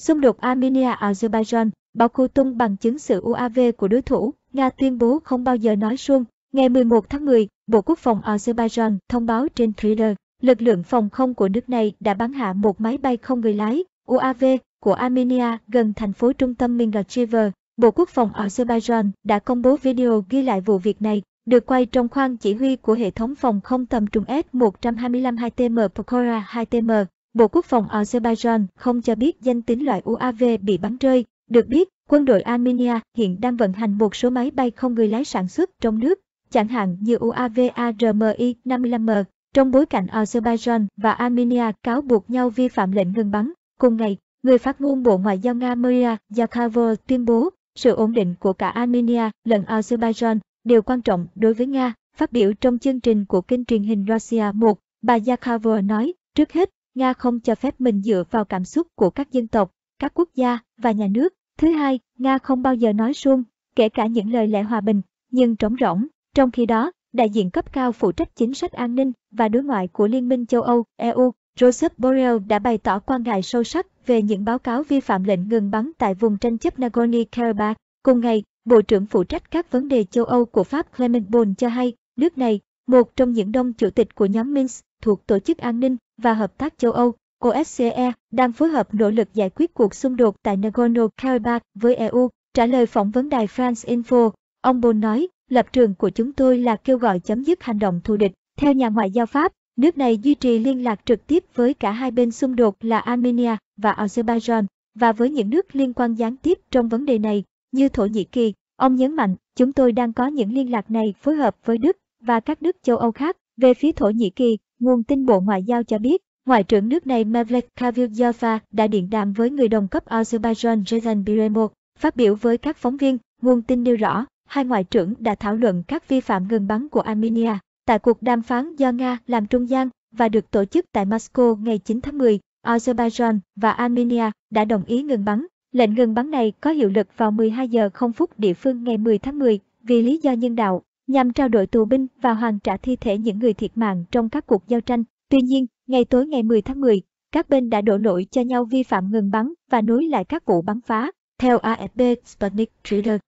Xung đột Armenia-Azerbaijan, Baku tung bằng chứng sự UAV của đối thủ, Nga tuyên bố không bao giờ nói suông. Ngày 11 tháng 10, Bộ Quốc phòng Azerbaijan thông báo trên Twitter, lực lượng phòng không của nước này đã bắn hạ một máy bay không người lái, UAV, của Armenia gần thành phố trung tâm Mingachever. Bộ Quốc phòng Azerbaijan đã công bố video ghi lại vụ việc này, được quay trong khoang chỉ huy của hệ thống phòng không tầm trung S-125-2TM Pokora 2TM Bộ Quốc phòng Azerbaijan không cho biết danh tính loại UAV bị bắn rơi. Được biết, quân đội Armenia hiện đang vận hành một số máy bay không người lái sản xuất trong nước, chẳng hạn như UAV ARMI 55M. Trong bối cảnh Azerbaijan và Armenia cáo buộc nhau vi phạm lệnh ngừng bắn, cùng ngày, người phát ngôn Bộ Ngoại giao Nga Maria Zakharova tuyên bố sự ổn định của cả Armenia lẫn Azerbaijan đều quan trọng đối với Nga. Phát biểu trong chương trình của kênh truyền hình Russia 1, bà Zakharova nói, trước hết, Nga không cho phép mình dựa vào cảm xúc của các dân tộc, các quốc gia và nhà nước. Thứ hai, Nga không bao giờ nói suông, kể cả những lời lẽ hòa bình, nhưng trống rỗng. Trong khi đó, đại diện cấp cao phụ trách chính sách an ninh và đối ngoại của Liên minh châu Âu, EU, Joseph Borrell đã bày tỏ quan ngại sâu sắc về những báo cáo vi phạm lệnh ngừng bắn tại vùng tranh chấp Nagorno-Karabakh. Cùng ngày, Bộ trưởng phụ trách các vấn đề châu Âu của Pháp Clement Bon cho hay, nước này, một trong những đông chủ tịch của nhóm Minsk thuộc Tổ chức An ninh và Hợp tác châu Âu, OSCE, đang phối hợp nỗ lực giải quyết cuộc xung đột tại Nagorno-Karabakh với EU. Trả lời phỏng vấn đài France Info, ông Bol nói, lập trường của chúng tôi là kêu gọi chấm dứt hành động thù địch. Theo nhà ngoại giao Pháp, nước này duy trì liên lạc trực tiếp với cả hai bên xung đột là Armenia và Azerbaijan, và với những nước liên quan gián tiếp trong vấn đề này, như Thổ Nhĩ Kỳ. Ông nhấn mạnh, chúng tôi đang có những liên lạc này phối hợp với Đức và các nước châu Âu khác về phía Thổ Nhĩ Kỳ, nguồn tin Bộ Ngoại giao cho biết, Ngoại trưởng nước này Mevlut Cavusoglu đã điện đàm với người đồng cấp Azerbaijan Rezan Biremo. Phát biểu với các phóng viên, nguồn tin nêu rõ, hai ngoại trưởng đã thảo luận các vi phạm ngừng bắn của Armenia tại cuộc đàm phán do Nga làm trung gian và được tổ chức tại Moscow ngày 9 tháng 10. Azerbaijan và Armenia đã đồng ý ngừng bắn. Lệnh ngừng bắn này có hiệu lực vào 12 giờ 0 phút địa phương ngày 10 tháng 10 vì lý do nhân đạo nhằm trao đổi tù binh và hoàn trả thi thể những người thiệt mạng trong các cuộc giao tranh. Tuy nhiên, ngày tối ngày 10 tháng 10, các bên đã đổ lỗi cho nhau vi phạm ngừng bắn và nối lại các vụ bắn phá, theo AFP Sputnik Twitter.